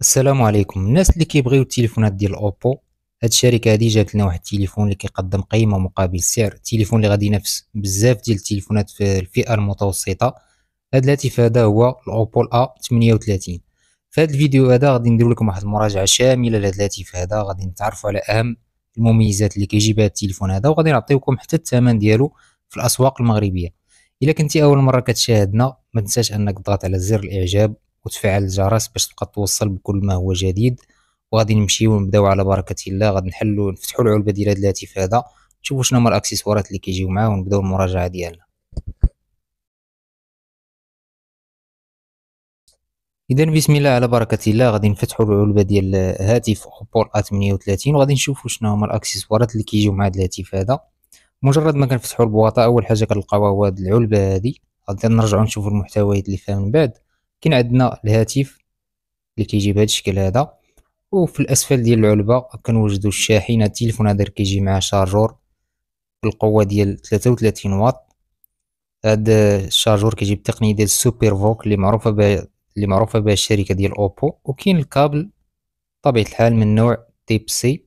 السلام عليكم الناس اللي كيبغيو التليفونات ديال اوبو هاد الشركه هادي جات لنا واحد التليفون اللي كيقدم قيمه مقابل السعر التليفون اللي غادي ينافس بزاف ديال التليفونات في الفئه المتوسطه هاد الهاتف هذا هو الاوبو الا 38 في هاد الفيديو هذا غادي ندير لكم واحد المراجعه شامله لهاد الهاتف هذا غادي نتعرفوا على اهم المميزات اللي كيجيب هاد التليفون هذا وغادي نعطيكم حتى الثمن ديالو في الاسواق المغربيه إذا كنتي اول مره كتشاهدنا ما تنساش انك تضغط على زر الاعجاب وتفعل الجرس باش تبقى توصل بكل ما هو جديد وغادي نمشيو ونبداو على بركه الله غادي نحلو نفتحو العلبه ديال هاد الهاتف هذا نشوفو شنو هما الاكسسوارات اللي كيجيو معاه ونبداو المراجعه ديالنا اذا بسم الله على بركه الله غادي نفتحوا العلبه ديال هاتف اوبول ا 38 وغادي نشوفوا شنو هما الاكسسوارات اللي كيجيو مع هذا الهاتف هذا مجرد ما كنفتحوا البواطه اول حاجه كنلقاو هاد العلبه هذه غادي نرجعوا نشوفوا المحتويات اللي فيها من بعد كاين عندنا الهاتف اللي كيجي بهذا الشكل هذا وفي الاسفل ديال العلبه كنوجدوا الشاحنه التليفون هذا كيجي معاه شارجور بالقوه ديال 33 واط هاد الشارجور كيجي بتقنيه ديال السوبر فوك اللي معروفه ب... اللي معروفه بها الشركه ديال اوبو وكاين الكابل طبيعه الحال من نوع تيب سي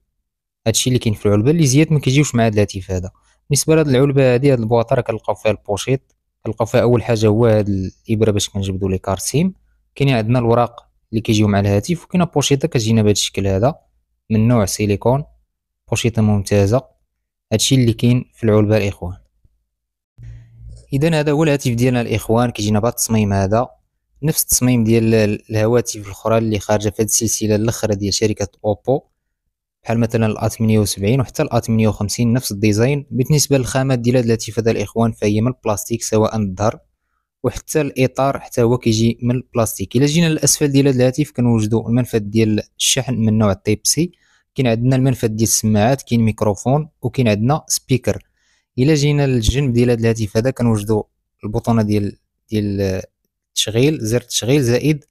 هادشي اللي كاين في العلبه اللي زياد ما كيجيوش مع هاد الهاتف هذا بالنسبه لهاد العلبه هادي هاد البواطه راه كنلقاو فيها البوشيط كنلقاو فيها اول حاجه هو هاد الابره باش كنجبدو لي كارسيم كاين عندنا الوراق اللي كيجيو مع الهاتف وكاينه بوشيطه كتجينا بهذا الشكل هذا من نوع سيليكون بوشيطه ممتازه هادشي اللي كاين في العلبه الاخوان اذا هذا هو الهاتف ديالنا الاخوان كيجينا بهذا التصميم هذا نفس التصميم ديال الهواتف الاخرى اللي خارجه في هذه السلسله الاخرى ديال شركه اوبو بحال مثلا الأ 78 وحتى الأ 58 نفس الديزاين بالنسبة للخامات هاد الهاتف هدا الإخوان فهي من البلاستيك سواء الظهر وحتى الاطار حتى هو كيجي من البلاستيك الا جينا للاسفل ديال هاد الهاتف كنوجدوا المنفذ ديال الشحن من نوع الطيب سي كاين عندنا المنفذ ديال السماعات كاين ميكروفون وكاين عندنا سبيكر الا جينا للجنب ديال هاد الهاتف هذا كنوجدوا البطونه ديال ديال التشغيل زر التشغيل زائد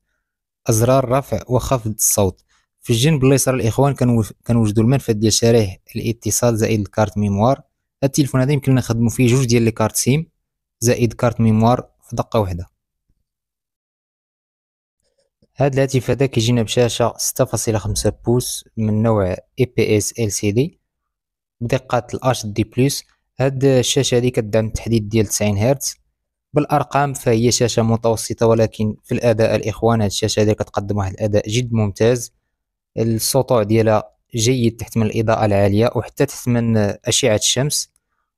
ازرار رفع وخفض الصوت في الجنب اليسار الاخوان كنوجدوا المنفذ ديال شريحه الاتصال زائد الكارت ميموار هاد التليفون هذا يمكن لنا نخدموا فيه جوج ديال لي كارت سيم زائد كارت ميموار في دقه واحده هاد الهاتف هذا كيجينا بشاشه 6.5 بوص من نوع اي بي اس ال سي دي بدقه الاش دي بلس هاد الشاشه هذه كدعم التحديد ديال 90 هرتز بالارقام فهي شاشه متوسطه ولكن في الاداء الاخوان هاد الشاشه هذه كتقدم واحد الاداء جد ممتاز السطوع ديالها جيد تحت من الاضاءه العاليه وحتى تحت من اشعه الشمس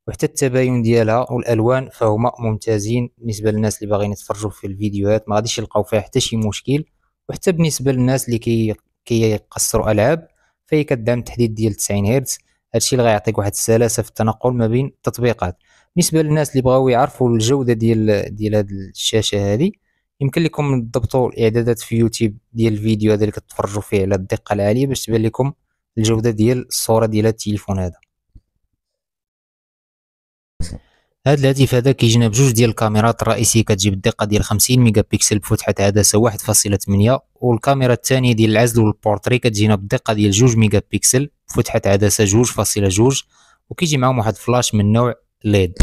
وحتى التباين ديالها والالوان فهما ممتازين بالنسبه للناس اللي باغيين يتفرجوا في الفيديوهات ما غاديش يلقاو فيها حتى شي مشكل وحتى بالنسبه للناس اللي كي كيقصروا العاب فهي كدعم تحديد ديال 90 هرتز هادشي اللي غيعطيك واحد السلاسه في التنقل ما بين التطبيقات بالنسبه للناس اللي بغاو يعرفوا الجوده ديال ديال هاد الشاشه هذه يمكن لكم تضبطوا الاعدادات في يوتيوب ديال الفيديو هذا اللي كتفرجوا فيه على الدقه العاليه باش تبان لكم الجوده ديال الصوره ديال التليفون هذا هذا الهاتف هذا كيجينا بجوج ديال الكاميرات الرئيسيه كتجيب الدقه ديال 50 ميجا بكسل بفتحه عدسه 1.8 والكاميرا الثانيه ديال العزل والبورتري كتجينا بدقه ديال 2 ميجا بكسل بفتحه عدسه 2.2 وكيجي معاهم واحد فلاش من نوع ليد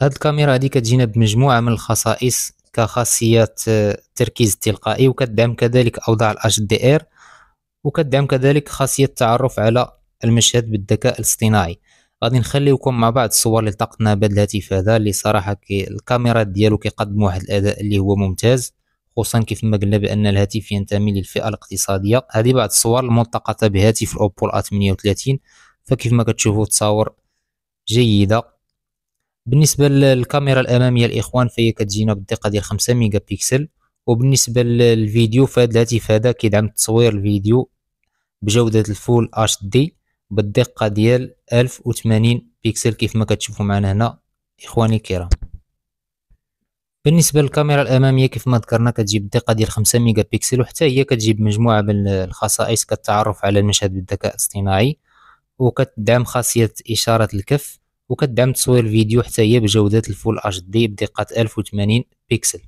هاد الكاميرا هادي كتجينا بمجموعه من الخصائص كخاصية آه، التركيز التلقائي وكتدعم كذلك أوضاع الاش دي ار وكتدعم كذلك خاصية التعرف على المشهد بالذكاء الاصطناعي غادي نخليكم مع بعض الصور اللي التقطنا بهذا الهاتف هذا اللي صراحة كي الكاميرا ديالو كيقدم واحد الأداء اللي هو ممتاز خصوصا كيف ما قلنا بأن الهاتف ينتمي للفئة الاقتصادية هذه بعض الصور الملتقطة بهاتف الأوبو الأ 38 فكيف ما كتشوفوا تصاور جيدة بالنسبه للكاميرا الاماميه الاخوان فهي كتجينا بالدقه ديال 5 ميجا بيكسل وبالنسبه للفيديو فهاد الهاتف هذا كيدعم تصوير الفيديو بجوده الفول اتش دي بالدقه ديال 1080 بيكسل كيف ما كتشوفوا معنا هنا اخواني الكرام بالنسبه للكاميرا الاماميه كيف ما ذكرنا كتجيب الدقه ديال 5 ميجا بيكسل وحتى هي كتجيب مجموعه من الخصائص كالتعرف على المشهد بالذكاء الاصطناعي وكتدعم خاصيه اشاره الكف وكدعم تصوير الفيديو حتى هي بجودة الفول اتش دي بدقة 1080 بيكسل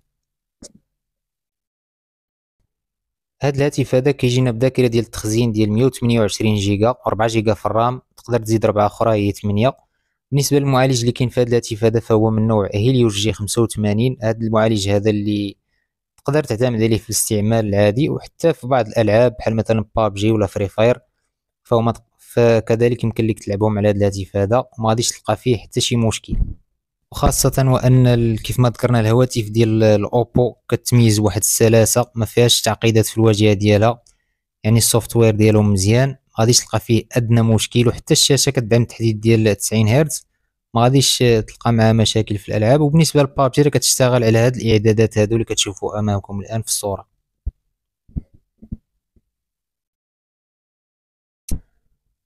هاد الهاتف هذا كيجينا بذاكرة ديال التخزين ديال 128 جيجا 4 جيجا في الرام تقدر تزيد 4 اخرى هي 8 بالنسبة للمعالج اللي كاين في هاد الهاتف هذا فهو من نوع هيليو جي 85 هاد المعالج هذا اللي تقدر تعتمد عليه في الاستعمال العادي وحتى في بعض الالعاب بحال مثلا بابجي ولا فري فاير فهو ما فكذلك يمكن لك تلعبهم على هذا الهاتف هذا وما غاديش تلقى فيه حتى شي مشكل وخاصة وأن كيف ما ذكرنا الهواتف ديال الأوبو كتميز واحد السلاسة ما فيهاش تعقيدات في الواجهة ديالها يعني السوفتوير ديالهم مزيان غاديش تلقى فيه أدنى مشكل وحتى الشاشة كتدعم التحديد ديال 90 هرتز ما غاديش تلقى معها مشاكل في الألعاب وبالنسبة للبابجي كتشتغل على هاد الإعدادات هادو اللي كتشوفوا أمامكم الآن في الصورة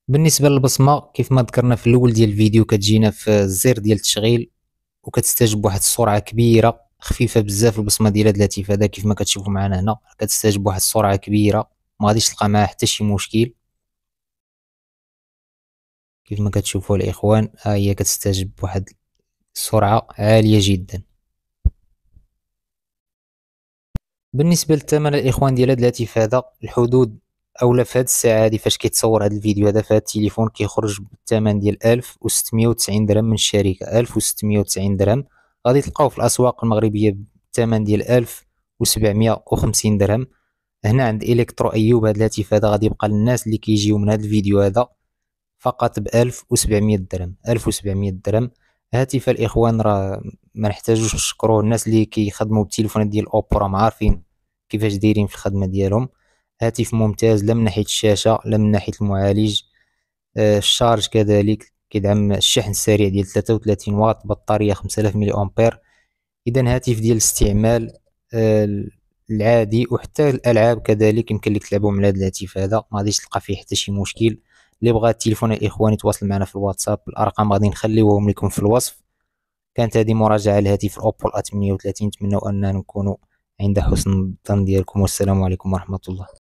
بالنسبه للبصمه كيف ما ذكرنا في الاول ديال الفيديو كتجينا في الزر ديال التشغيل وكتستجب بواحد السرعه كبيره خفيفه بزاف البصمه ديال هاد الهاتف هذا كيف ما كتشوفوا معنا هنا كتستجب بواحد السرعه كبيره ما غاديش تلقى معها حتى شي مشكل كيف ما كتشوفوا الاخوان ها هي كتستجب بواحد السرعه عاليه جدا بالنسبه للثمن الاخوان ديال هاد الهاتف هذا الحدود اولا في هذه الساعه هذه فاش كيتصور هذا الفيديو هذا فهاد التليفون كيخرج بالثمن ديال 1690 درهم من الشركه 1690 درهم غادي تلقاو في الاسواق المغربيه بالثمن ديال 1750 درهم هنا عند الكترو ايوب هذا الهاتف هذا غادي يبقى للناس اللي كيجيو من هذا الفيديو هذا فقط ب 1700 درهم 1700 درهم هاتف الاخوان راه ما نحتاجوش نشكروه الناس اللي كيخدموا بالتليفونات ديال اوبو راهم عارفين كيفاش دايرين في الخدمه ديالهم هاتف ممتاز لا من ناحيه الشاشه لا من ناحيه المعالج آه، الشارج كذلك كيدعم الشحن السريع ديال 33 واط بطاريه 5000 ملي امبير اذا هاتف ديال الاستعمال آه، العادي وحتى الالعاب كذلك يمكن لك تلعبوا من هذا الهاتف هذا ما غاديش تلقى فيه حتى شي مشكل اللي بغى التليفون الاخوان يتواصل معنا في الواتساب الارقام غادي نخليوهم لكم في الوصف كانت هذه مراجعه لهاتف اوبو ا 38 نتمنى ان نكون عند حسن الظن ديالكم والسلام عليكم ورحمه الله